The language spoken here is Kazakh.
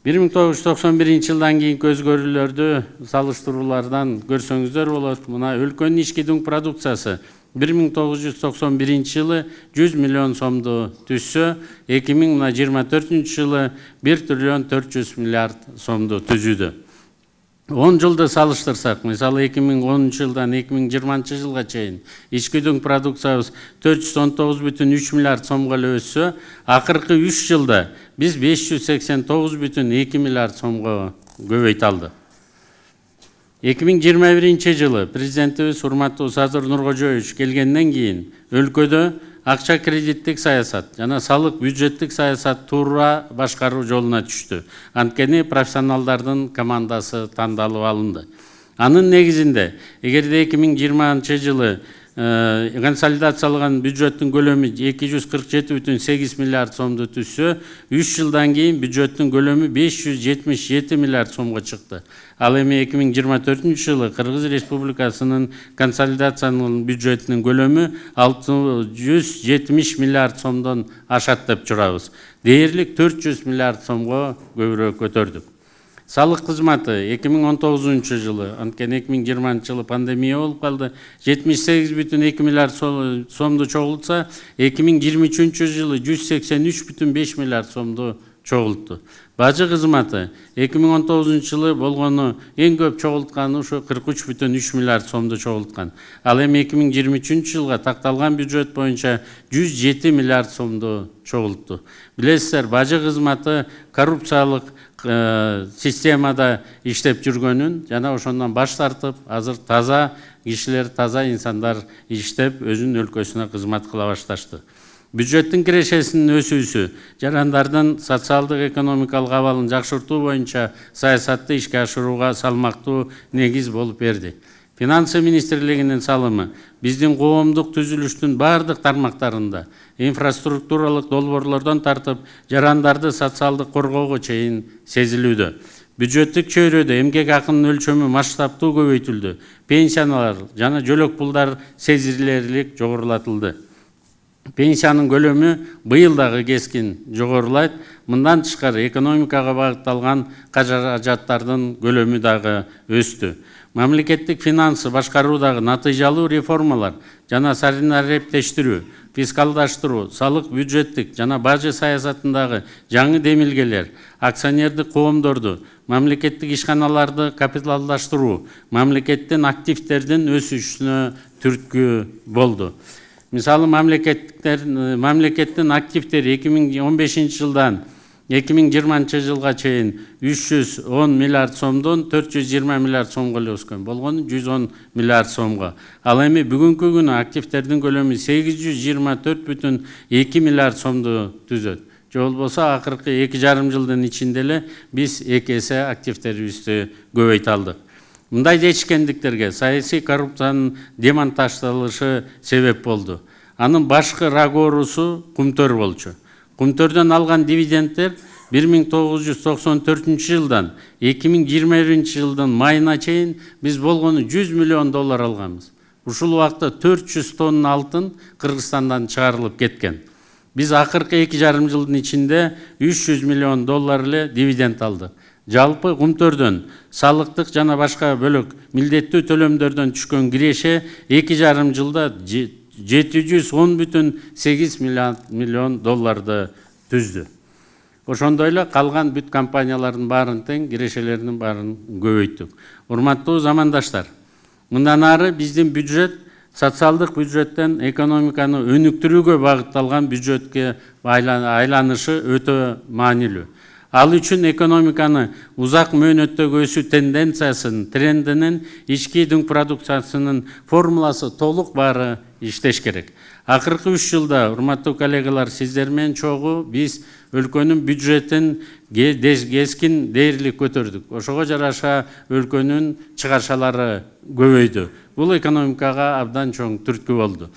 1991 жылдан кейін көзгөрілерді салыстырулардан салыштырулардан көрсеңіздер болады. Мұна үлкен ішкедің продукциясы 1991 жылы 100 миллион сомды түссі, 2024 жылы 1 триллион 400 миллиард сомды түзуді. 10 жылды салыштырсақ, мысалы 2010 жылдан 2020 жылға чейін ішкі өнім продукциябыз 419,3 миллиард сомға өссе, ақырғы 3 жылда біз 589,2 миллиард сомға көбейт алды. 2021 жылы президентіміз Урматтуу Сазыр Нұрғожоевич келгеннен кейін өлкөдө акча кредиттик саясат жана салык бюджеттик саясат туура башкаруу жолуна түштү анткени профессионалдардын командасы тандалып алынды анын негизинде эгерде эки миң жыйырманчы жылы Э, консолидацияланған бюджеттің көлемі 247,8 миллиард сомды түссе, 3 жылдан кейін бюджеттің көлемі 577 миллиард сомға шықты. Ал эми 2024 жылы Қырғыз Республикасының консолидацияланған бюджетінің көлемі 670 миллиард сомдан ашаттып деп Дейірлік 400 миллиард сомға көбірек көтердік салық қызматы 2019 жылы анткен 2020 жылы пандемия болып қалды 78,2 миллиард сомды чогултса 2023 жылы 183,5 миллиард сомду чогултту бажы кызматы эки миң он тогузунчу жылы болгону эң көп чогултканы ушу кырк үч бүтүн үч миллиард сомду чогулткан ал эми эки миң жыйырма үчүнчү жылга такталган бюджет боюнча жүз жети миллиард сомду чогултту билесиздер бажы кызматы коррупциялык э, системада иштеп жүргөнүн жана ошондон баш тартып азыр таза кишилер таза инсандар иштеп өзүнүн өлкөсүнө кызмат кыла башташты бюджеттің кірешесінің өсісі жарандардың социалдық экономикалық абалын жақшырту бойынша саясатты ишке ашыруға салмактуу негиз болып берді финансы министрлигинин салымы біздің коомдук түзүлүштүн бардық тармақтарында инфраструктуралық долборлардан тартып жарандарды социалдық коргоого чейин сезілуді. бюджеттік чөйрөдө эмгек акынын өлчөмү масштабтуу көбөйтүлдү пенсиялар жана жөлөк пулдар сезилерлик жогорулатылды пенсияның көлемі бұйылдағы кескін жоғарылайды мындан тышқары экономикаға бағытталған қаражаттардың көлемі дағы өсті мамлекеттік финансы башқарудағы натыйжалуу реформалар жана сараптештирүү фискалдаштыру, салық бюджеттік жана бажы саясатындағы жаңы демилгелер акционердік коомдорду мамлекеттік ишканаларды капиталдаштыруу мемлекеттен активтердің өсүшүнө түрткі болды мысалы мамлекеттер мамлекеттің активтері 2015 жылдан 2020 жылға чейін 310 миллиард сомдон 420 миллиард сомға эле өскен. Болған 110 миллиард сомға. ал эми активтердің көлемі 824 бүтін 824,2 миллиард сомды түзет. же болса, ақырқы 2 жарым жылдың ичинде біз биз эки эсе мындай жетишкендиктерге саясий коррупциянын демонтаждалышы себеп болду анын башкы рагорусу кумтөр болчу кумтөрдөн алган дивидендтер бир миң тогуз жүз токсон төртүнчү жылдан эки миң жыйырма биринчи жылдын майына чейин биз болгону жүз миллион доллар алганбыз ушул убакта төрт жүз тонна алтын кыргызстандан чыгарылып кеткен биз акыркы эки жарым жылдын ичинде үч жүз миллион доллар эле дивиденд алдык жалпы құмтөрден салықтық жана башқа бөлөк милдеттүү төлемдерден түшкөн киреше эки жарым жылда 710 бүтін 8 миллион долларды түзді. ошондой эле калган бүт компаниялардын баарын тең кирешелеринин барын көбөйттүк урматтуу замандаштар мындан ары биздин бюджет социалдык бюджеттен экономиканы өнүктүрүүгө бағытталған бюджетке айланышы өтө маанилүү ал үшін экономиканы ұзақ мөөнөттөгү өсүү тенденциясын трендінің, ички продукциясының продукциясынын формуласы толық бары іштеш керек Ақырқы үш жылда урматтуу коллегалар сіздермен чоғы біз биз бюджетін бюджетин кескин дээрлик көтөрдүк жараша өлкөнүн чығаршалары көбөйдү Бұл экономикаға абдан чоң түрткі болды.